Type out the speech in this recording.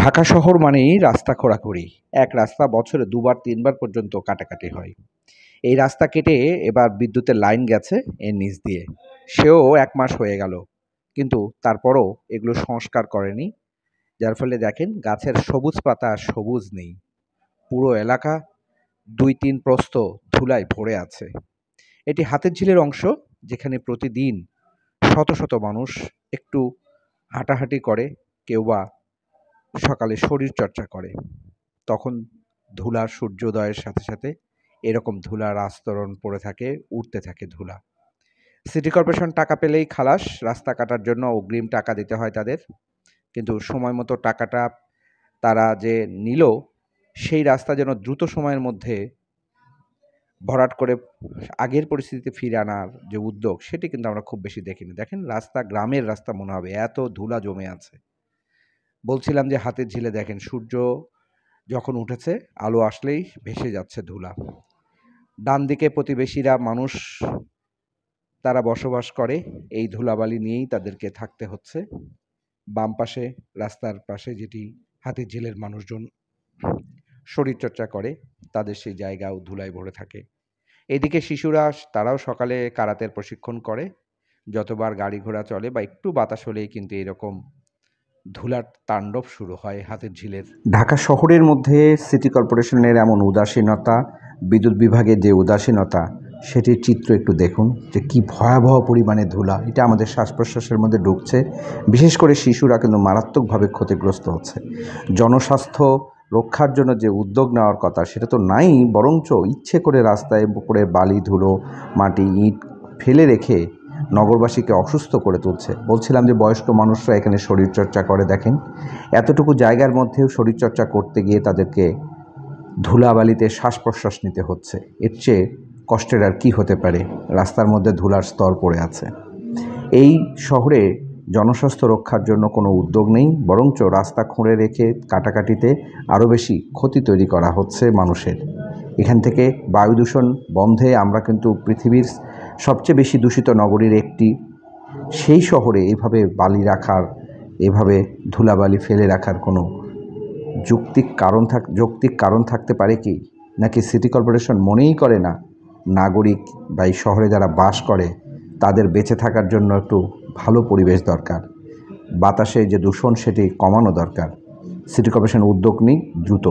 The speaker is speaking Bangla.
ঢাকা শহর মানেই রাস্তা খোঁড়াখড়ি এক রাস্তা বছরে দুবার তিনবার পর্যন্ত কাটাকাটি হয় এই রাস্তা কেটে এবার বিদ্যুতের লাইন গেছে এর নিচ দিয়ে সেও এক মাস হয়ে গেল কিন্তু তারপরও এগুলো সংস্কার করেনি যার ফলে দেখেন গাছের সবুজ পাতা সবুজ নেই পুরো এলাকা দুই তিন প্রস্ত ধুলায় ভরে আছে এটি হাতের ঝিলের অংশ যেখানে প্রতিদিন শত শত মানুষ একটু হাঁটাহাঁটি করে কেউ বা সকালে শরীরচর্চা করে তখন ধুলা সূর্যোদয়ের সাথে সাথে এরকম ধুলার আস্তরণ পড়ে থাকে উঠতে থাকে ধুলা সিটি কর্পোরেশন টাকা পেলেই খালাস রাস্তা কাটার জন্য অগ্রিম টাকা দিতে হয় তাদের কিন্তু সময় মতো টাকাটা তারা যে নিল সেই রাস্তা যেন দ্রুত সময়ের মধ্যে ভরাট করে আগের পরিস্থিতিতে ফিরে আনার যে উদ্যোগ সেটি কিন্তু আমরা খুব বেশি দেখিনি দেখেন রাস্তা গ্রামের রাস্তা মনে হবে এত ধুলা জমে আছে বলছিলাম যে হাতের ঝিলে দেখেন সূর্য যখন উঠেছে আলো আসলেই ভেসে যাচ্ছে ধুলা ডান দিকে প্রতিবেশীরা মানুষ তারা বসবাস করে এই ধুলাবালি নিয়েই তাদেরকে থাকতে হচ্ছে বাম পাশে রাস্তার পাশে যেটি হাতির ঝিলের মানুষজন শরীরচর্চা করে তাদের সেই জায়গাও ধুলায় ভরে থাকে এদিকে শিশুরা তারাও সকালে কারাতের প্রশিক্ষণ করে যতবার গাড়ি ঘোড়া চলে বা একটু বাতাস হলেই কিন্তু এরকম ধুলার তাণ্ডব শুরু হয় হাতের ঝিলের ঢাকা শহরের মধ্যে সিটি কর্পোরেশনের এমন উদাসীনতা বিদ্যুৎ বিভাগের যে উদাসীনতা সেটির চিত্র একটু দেখুন যে কি ভয়াবহ পরিমাণে ধুলা এটা আমাদের শ্বাস প্রশ্বাসের মধ্যে ঢুকছে বিশেষ করে শিশুরা কিন্তু মারাত্মকভাবে ক্ষতিগ্রস্ত হচ্ছে জনস্বাস্থ্য রক্ষার জন্য যে উদ্যোগ নেওয়ার কথা সেটা তো নাই বরঞ্চ ইচ্ছে করে রাস্তায় পুকুরে বালি ধুলো মাটি ইট ফেলে রেখে নগরবাসীকে অসুস্থ করে তুলছে বলছিলাম যে বয়স্ক মানুষরা এখানে শরীরচর্চা করে দেখেন এতটুকু জায়গার মধ্যেও শরীরচর্চা করতে গিয়ে তাদেরকে ধুলাবালিতে শ্বাস প্রশ্বাস নিতে হচ্ছে এর চেয়ে কষ্টের আর কি হতে পারে রাস্তার মধ্যে ধুলার স্তর পড়ে আছে এই শহরে জনস্বাস্থ্য রক্ষার জন্য কোনো উদ্যোগ নেই বরঞ্চ রাস্তা খুঁড়ে রেখে কাটাকাটিতে আরও বেশি ক্ষতি তৈরি করা হচ্ছে মানুষের এখান থেকে বায়ু দূষণ বন্ধে আমরা কিন্তু পৃথিবীর সবচেয়ে বেশি দূষিত নগরীর একটি সেই শহরে এভাবে বালি রাখার এভাবে ধুলাবালি ফেলে রাখার কোনো যৌক্তিক কারণ থাক যৌক্তিক কারণ থাকতে পারে কি নাকি সিটি কর্পোরেশন মনেই করে না নাগরিক বা এই শহরে যারা বাস করে তাদের বেঁচে থাকার জন্য একটু ভালো পরিবেশ দরকার বাতাসে যে দূষণ সেটি কমানো দরকার সিটি কর্পোরেশন উদ্যোগ নিই দ্রুত